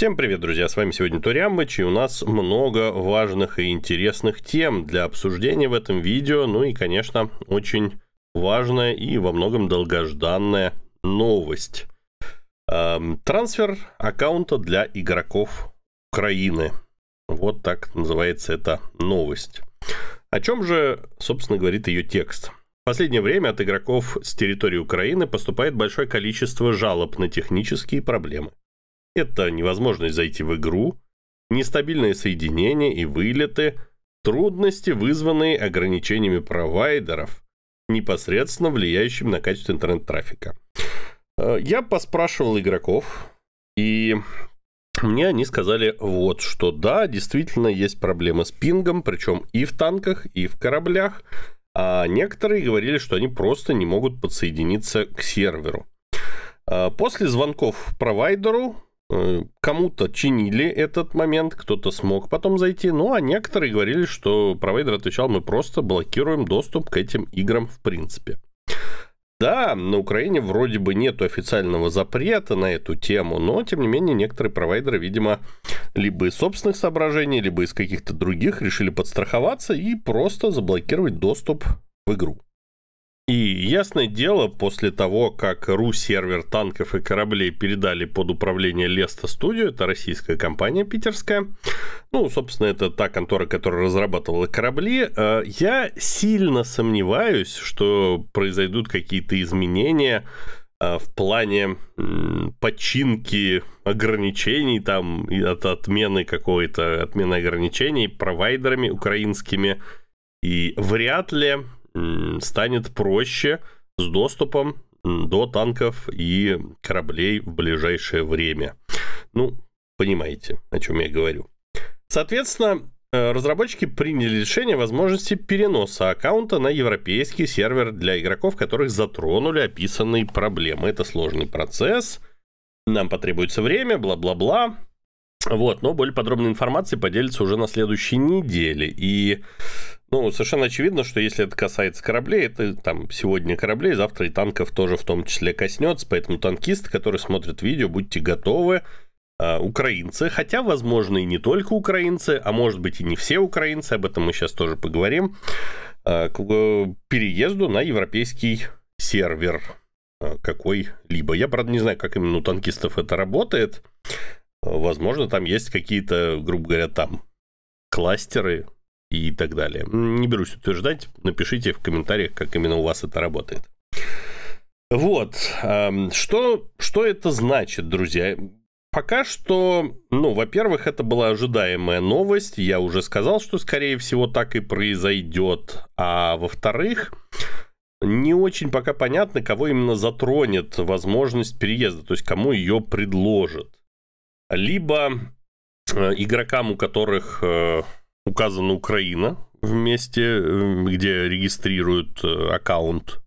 Всем привет, друзья! С вами сегодня Турямбыч, и у нас много важных и интересных тем для обсуждения в этом видео. Ну и, конечно, очень важная и во многом долгожданная новость. Эм, трансфер аккаунта для игроков Украины. Вот так называется эта новость. О чем же, собственно, говорит ее текст? В последнее время от игроков с территории Украины поступает большое количество жалоб на технические проблемы. Это невозможность зайти в игру, нестабильные соединения и вылеты, трудности, вызванные ограничениями провайдеров, непосредственно влияющим на качество интернет-трафика. Э, я поспрашивал игроков, и мне они сказали вот, что да, действительно есть проблемы с пингом, причем и в танках, и в кораблях. А некоторые говорили, что они просто не могут подсоединиться к серверу. Э, после звонков провайдеру Э, кому-то чинили этот момент, кто-то смог потом зайти, ну а некоторые говорили, что провайдер отвечал, мы просто блокируем доступ к этим играм в принципе. Да, на Украине вроде бы нет официального запрета на эту тему, но, тем не менее, некоторые провайдеры, видимо, либо из собственных соображений, либо из каких-то других решили подстраховаться и просто заблокировать доступ в игру. И ясное дело, после того, как РУ-сервер танков и кораблей передали под управление Леста Студио, это российская компания питерская, ну, собственно, это та контора, которая разрабатывала корабли, э, я сильно сомневаюсь, что произойдут какие-то изменения э, в плане починки ограничений, там, от отмены какой-то, отмены ограничений провайдерами украинскими. И вряд ли станет проще с доступом до танков и кораблей в ближайшее время. Ну, понимаете, о чем я говорю. Соответственно, э, разработчики приняли решение о возможности переноса аккаунта на европейский сервер для игроков, которых затронули описанные проблемы. Это сложный процесс, нам потребуется время, бла-бла-бла. Вот, но более подробной информации поделится уже на следующей неделе. И ну, совершенно очевидно, что если это касается кораблей, это там сегодня кораблей, завтра и танков тоже в том числе коснется. Поэтому танкисты, которые смотрят видео, будьте готовы. А, украинцы, хотя, возможно, и не только украинцы, а может быть и не все украинцы, об этом мы сейчас тоже поговорим, а, к э, переезду на европейский сервер а, какой-либо. Я, правда, не знаю, как именно у танкистов это работает. Возможно, там есть какие-то, грубо говоря, там кластеры и так далее. Не берусь утверждать, напишите в комментариях, как именно у вас это работает. Вот, эм, что, что это значит, друзья? Пока что, ну, во-первых, это была ожидаемая новость. Я уже сказал, что, скорее всего, так и произойдет. А во-вторых, не очень пока понятно, кого именно затронет возможность переезда, то есть кому ее предложат либо э, игрокам, у которых э, указана Украина вместе, э, где регистрируют аккаунт.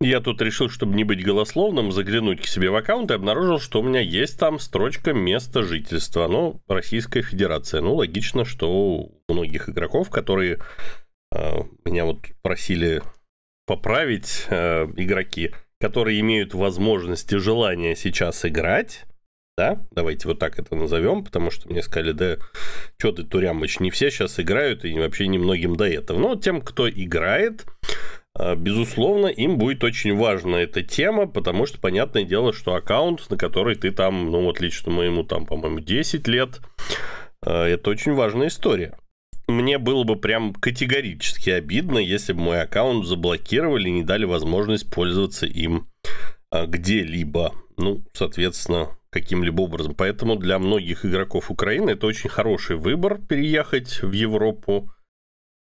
Я тут решил, чтобы не быть голословным, заглянуть к себе в аккаунт и обнаружил, что у меня есть там строчка места жительства. Ну, Российская Федерация. Ну, логично, что у многих игроков, которые э, меня вот просили поправить э, игроки, которые имеют возможность и желание сейчас играть, да, давайте вот так это назовем, потому что мне сказали, да, что ты, Турямыч, не все сейчас играют, и вообще немногим до этого. Но ну, тем, кто играет, а, безусловно, им будет очень важна эта тема, потому что, понятное дело, что аккаунт, на который ты там, ну вот лично моему там, по-моему, 10 лет, а, это очень важная история. Мне было бы прям категорически обидно, если бы мой аккаунт заблокировали и не дали возможность пользоваться им а, где-либо. Ну, соответственно, каким-либо образом. Поэтому для многих игроков Украины это очень хороший выбор переехать в Европу,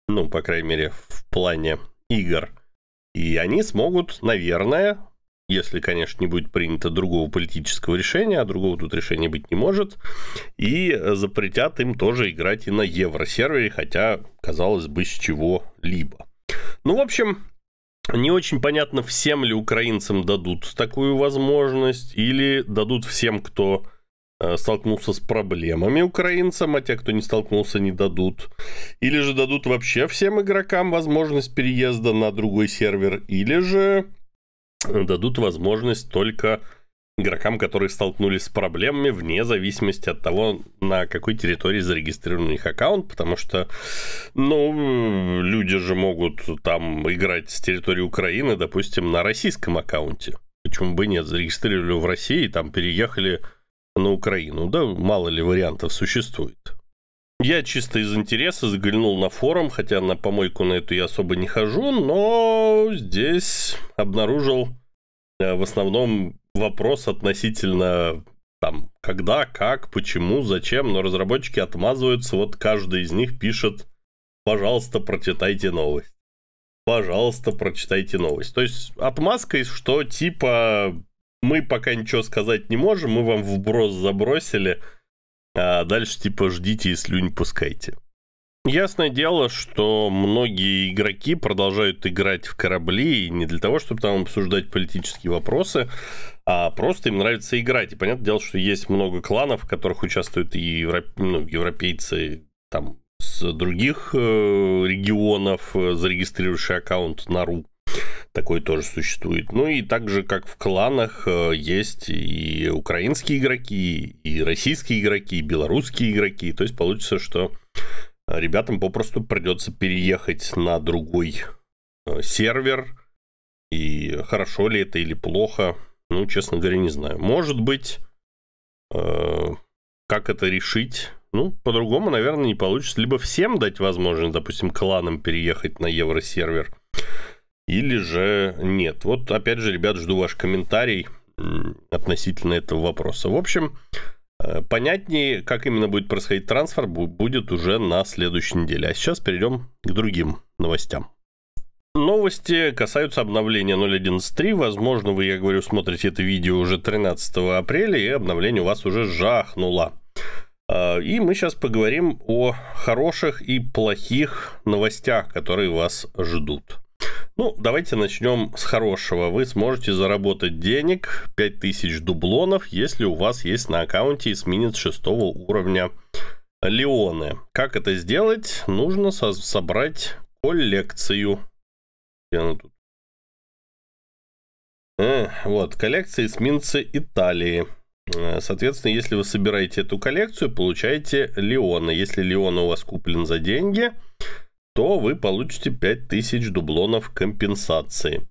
ну, по крайней мере, в плане игр. И они смогут, наверное, если, конечно, не будет принято другого политического решения, а другого тут решения быть не может, и запретят им тоже играть и на евросервере, хотя, казалось бы, с чего-либо. Ну, в общем, не очень понятно, всем ли украинцам дадут такую возможность, или дадут всем, кто э, столкнулся с проблемами украинцам, а те, кто не столкнулся, не дадут. Или же дадут вообще всем игрокам возможность переезда на другой сервер, или же э, дадут возможность только игрокам, которые столкнулись с проблемами вне зависимости от того, на какой территории зарегистрирован у них аккаунт, потому что, ну, люди же могут там играть с территории Украины, допустим, на российском аккаунте. Почему бы нет? Зарегистрировали в России, и там переехали на Украину. Да, мало ли вариантов существует. Я чисто из интереса заглянул на форум, хотя на помойку на эту я особо не хожу, но здесь обнаружил э, в основном вопрос относительно там, когда, как, почему, зачем, но разработчики отмазываются, вот каждый из них пишет, пожалуйста, прочитайте новость. Пожалуйста, прочитайте новость. То есть отмазка, что типа мы пока ничего сказать не можем, мы вам вброс забросили, а дальше типа ждите и слюнь пускайте. Ясное дело, что многие игроки продолжают играть в корабли не для того, чтобы там обсуждать политические вопросы, а просто им нравится играть. И понятное дело, что есть много кланов, в которых участвуют и европ... ну, европейцы там с других э, регионов, э, зарегистрировавшие аккаунт на РУ. Такой тоже существует. Ну и также, как в кланах, э, есть и украинские игроки, и российские игроки, и белорусские игроки. То есть получится, что ребятам попросту придется переехать на другой э, сервер. И хорошо ли это или плохо, ну, честно говоря, не знаю. Может быть, э, как это решить? Ну, по-другому, наверное, не получится. Либо всем дать возможность, допустим, кланам переехать на евросервер, или же нет. Вот, опять же, ребят, жду ваш комментарий относительно этого вопроса. В общем, Э, понятнее, как именно будет происходить трансфер, будет уже на следующей неделе. А сейчас перейдем к другим новостям. Новости касаются обновления 0.11.3. Возможно, вы, я говорю, смотрите это видео уже 13 апреля, и обновление у вас уже жахнуло. Э, и мы сейчас поговорим о хороших и плохих новостях, которые вас ждут. Ну, давайте начнем с хорошего. Вы сможете заработать денег 5000 дублонов, если у вас есть на аккаунте эсминец 6 уровня Леоны. Как это сделать? Нужно со собрать коллекцию. Где она тут? Э, вот, коллекция эсминцы Италии. Э, соответственно, если вы собираете эту коллекцию, получаете Леона. Если Леона у вас куплен за деньги, то вы получите 5000 дублонов компенсации.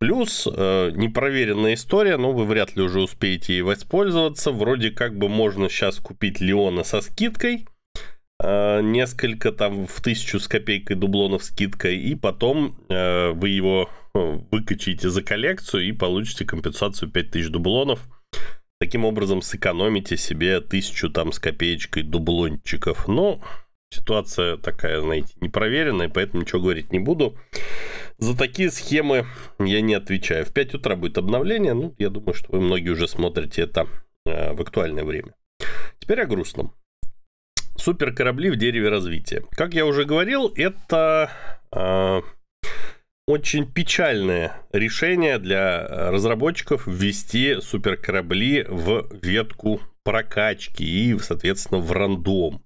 Плюс э, непроверенная история, но ну, вы вряд ли уже успеете ей воспользоваться. Вроде как бы можно сейчас купить Леона со скидкой. Э, несколько там в тысячу с копейкой дублонов скидкой. И потом э, вы его э, выкачаете за коллекцию и получите компенсацию 5000 дублонов. Таким образом сэкономите себе тысячу там с копеечкой дублончиков. Но ситуация такая, знаете, непроверенная, поэтому ничего говорить не буду. За такие схемы я не отвечаю. В 5 утра будет обновление. Ну, я думаю, что вы многие уже смотрите это э, в актуальное время. Теперь о грустном. Суперкорабли в дереве развития. Как я уже говорил, это э, очень печальное решение для разработчиков ввести суперкорабли в ветку прокачки и, соответственно, в рандом.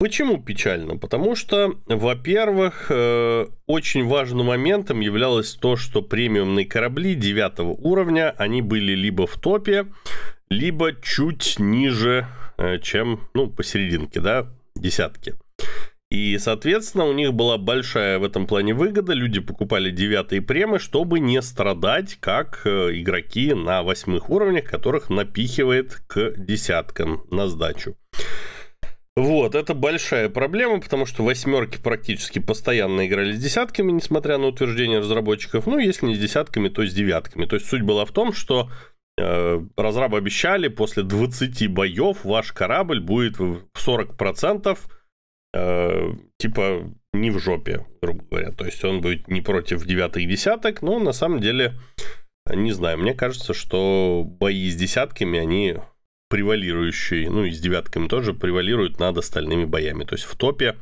Почему печально? Потому что, во-первых, э, очень важным моментом являлось то, что премиумные корабли девятого уровня, они были либо в топе, либо чуть ниже, э, чем, ну, посерединке, да, десятки. И, соответственно, у них была большая в этом плане выгода. Люди покупали девятые премы, чтобы не страдать, как э, игроки на восьмых уровнях, которых напихивает к десяткам на сдачу. Вот, это большая проблема, потому что восьмерки практически постоянно играли с десятками, несмотря на утверждения разработчиков. Ну, если не с десятками, то с девятками. То есть суть была в том, что э, разрабы обещали, после 20 боев ваш корабль будет в 40% э, типа не в жопе, грубо говоря. То есть он будет не против девятых и десяток, но на самом деле, не знаю, мне кажется, что бои с десятками, они превалирующий, ну и с девятками тоже, превалирует над остальными боями. То есть в топе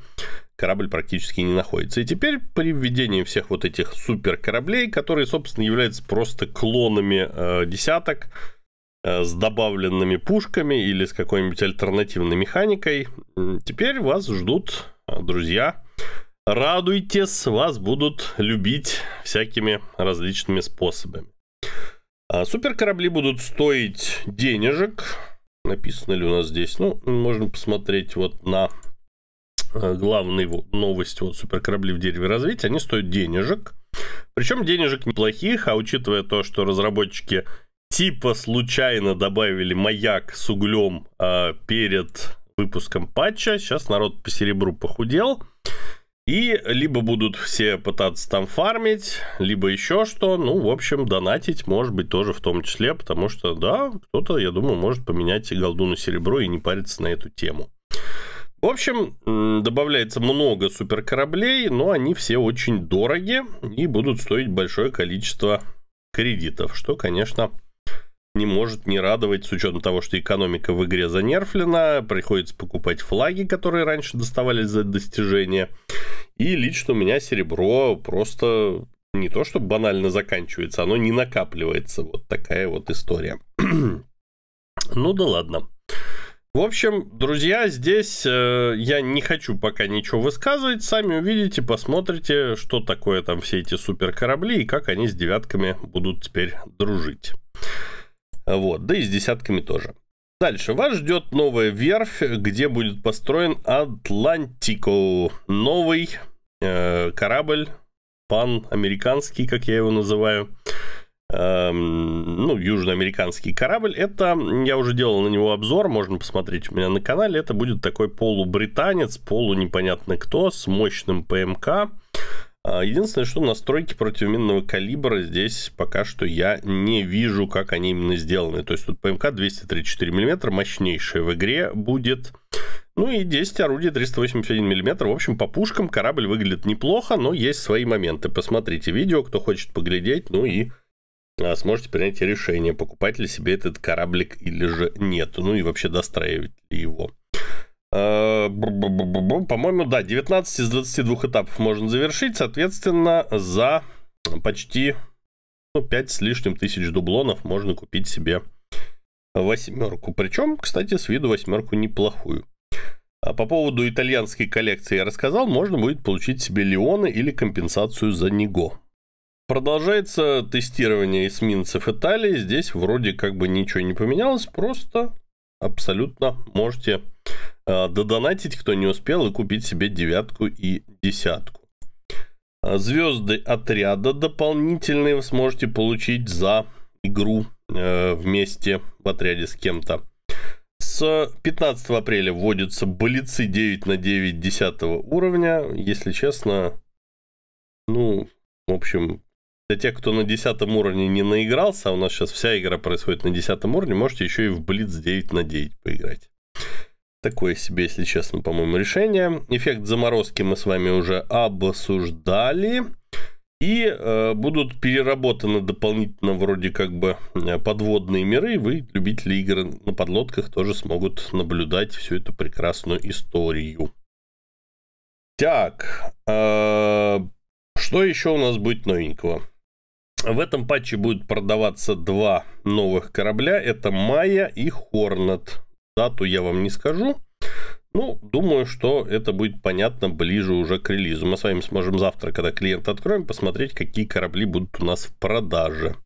корабль практически не находится. И теперь при введении всех вот этих супер кораблей, которые, собственно, являются просто клонами э, десяток, э, с добавленными пушками или с какой-нибудь альтернативной механикой, теперь вас ждут, э, друзья, радуйтесь, вас будут любить всякими различными способами. А суперкорабли будут стоить денежек, написано ли у нас здесь. Ну, мы можем посмотреть вот на э, главные новости вот суперкорабли в дереве развития. Они стоят денежек. Причем денежек неплохих, а учитывая то, что разработчики типа случайно добавили маяк с углем э, перед выпуском патча, сейчас народ по серебру похудел. И либо будут все пытаться там фармить, либо еще что. Ну, в общем, донатить, может быть, тоже в том числе, потому что, да, кто-то, я думаю, может поменять и голду на серебро и не париться на эту тему. В общем, добавляется много суперкораблей, но они все очень дороги и будут стоить большое количество кредитов, что, конечно, не может не радовать, с учетом того, что экономика в игре занерфлена, приходится покупать флаги, которые раньше доставались за достижения – и лично у меня серебро просто не то, что банально заканчивается, оно не накапливается. Вот такая вот история. ну да ладно. В общем, друзья, здесь э, я не хочу пока ничего высказывать. Сами увидите, посмотрите, что такое там все эти суперкорабли и как они с девятками будут теперь дружить. Вот, да и с десятками тоже. Дальше. Вас ждет новая верфь, где будет построен Атлантику Новый Э, корабль, пан-американский, как я его называю, эм, ну, южноамериканский корабль. Это, я уже делал на него обзор, можно посмотреть у меня на канале. Это будет такой полубританец, полу кто, с мощным ПМК. Э, единственное, что настройки противоминного калибра здесь пока что я не вижу, как они именно сделаны. То есть тут ПМК 234 мм, мощнейшая в игре будет. Ну и 10 орудий 381 мм. В общем, по пушкам корабль выглядит неплохо, но есть свои моменты. Посмотрите видео, кто хочет поглядеть, ну и а, сможете принять решение, покупать ли себе этот кораблик или же нет. Ну и вообще достраивать ли его. А, По-моему, да, 19 из 22 этапов можно завершить, соответственно, за почти ну, 5 с лишним тысяч дублонов можно купить себе восьмерку. Причем, кстати, с виду восьмерку неплохую. А по поводу итальянской коллекции я рассказал, можно будет получить себе Леоны или компенсацию за него. Продолжается тестирование эсминцев Италии. Здесь вроде как бы ничего не поменялось, просто абсолютно можете э, додонатить, кто не успел, и купить себе девятку и десятку. А, звезды отряда дополнительные вы сможете получить за игру э, вместе в отряде с кем-то с 15 апреля вводятся блицы 9 на 9 10 уровня. Если честно, ну, в общем, для тех, кто на 10 уровне не наигрался, а у нас сейчас вся игра происходит на 10 уровне, можете еще и в Блиц 9 на 9 поиграть. Такое себе, если честно, по-моему, решение. Эффект заморозки мы с вами уже обсуждали. И э, будут переработаны дополнительно вроде как бы э, подводные миры. И Вы, любители игр на подлодках, тоже смогут наблюдать всю эту прекрасную историю. Так, э, что еще у нас будет новенького? В этом патче будет продаваться два новых корабля. Это Майя и Хорнет. Дату я вам не скажу. Ну, думаю, что это будет понятно ближе уже к релизу. Мы с вами сможем завтра, когда клиент откроем, посмотреть, какие корабли будут у нас в продаже.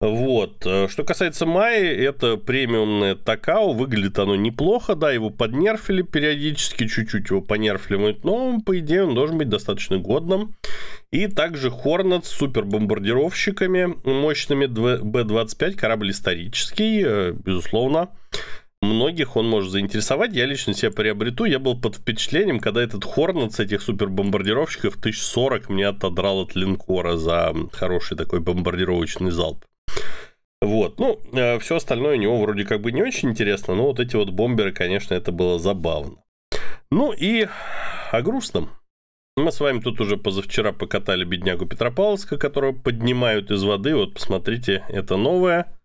Вот. Э, что касается Майи, это премиумное такао. Выглядит оно неплохо, да, его поднерфили периодически, чуть-чуть его понерфливают, но, по идее, он должен быть достаточно годным. И также Хорнет с супербомбардировщиками мощными Б-25, корабль исторический, э, безусловно. Многих он может заинтересовать. Я лично себя приобрету. Я был под впечатлением, когда этот Хорнет с этих супербомбардировщиков 1040 мне отодрал от линкора за хороший такой бомбардировочный залп. Вот, ну, э, все остальное у него вроде как бы не очень интересно, но вот эти вот бомберы, конечно, это было забавно. Ну и о грустном. Мы с вами тут уже позавчера покатали беднягу Петропавловска, которого поднимают из воды. Вот посмотрите, это новое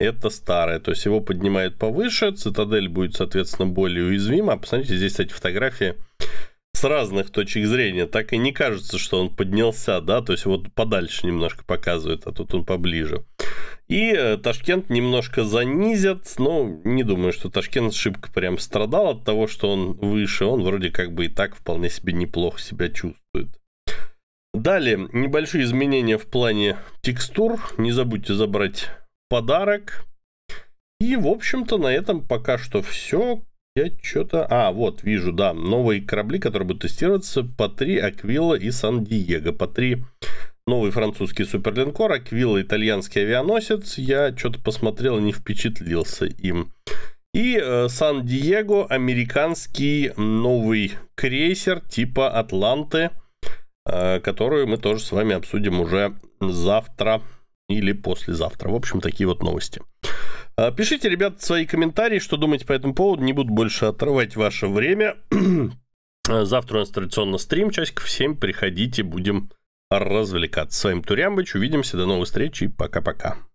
это старое. То есть его поднимают повыше, цитадель будет, соответственно, более уязвима. Посмотрите, здесь, кстати, фотографии с разных точек зрения. Так и не кажется, что он поднялся, да, то есть вот подальше немножко показывает, а тут он поближе. И э, Ташкент немножко занизят, но ну, не думаю, что Ташкент шибко прям страдал от того, что он выше. Он вроде как бы и так вполне себе неплохо себя чувствует. Далее, небольшие изменения в плане текстур. Не забудьте забрать подарок. И, в общем-то, на этом пока что все. Я что-то... А, вот, вижу, да, новые корабли, которые будут тестироваться по три Аквила и Сан-Диего. По три новый французский суперлинкор, Аквила итальянский авианосец. Я что-то посмотрел и не впечатлился им. И э, Сан-Диего американский новый крейсер типа Атланты, э, которую мы тоже с вами обсудим уже завтра или послезавтра. В общем, такие вот новости. А, пишите, ребят, свои комментарии, что думаете по этому поводу. Не буду больше отрывать ваше время. Завтра у нас традиционно стрим, часиков в 7. Приходите, будем развлекаться. С вами Турямбыч. Увидимся, до новых встреч и пока-пока.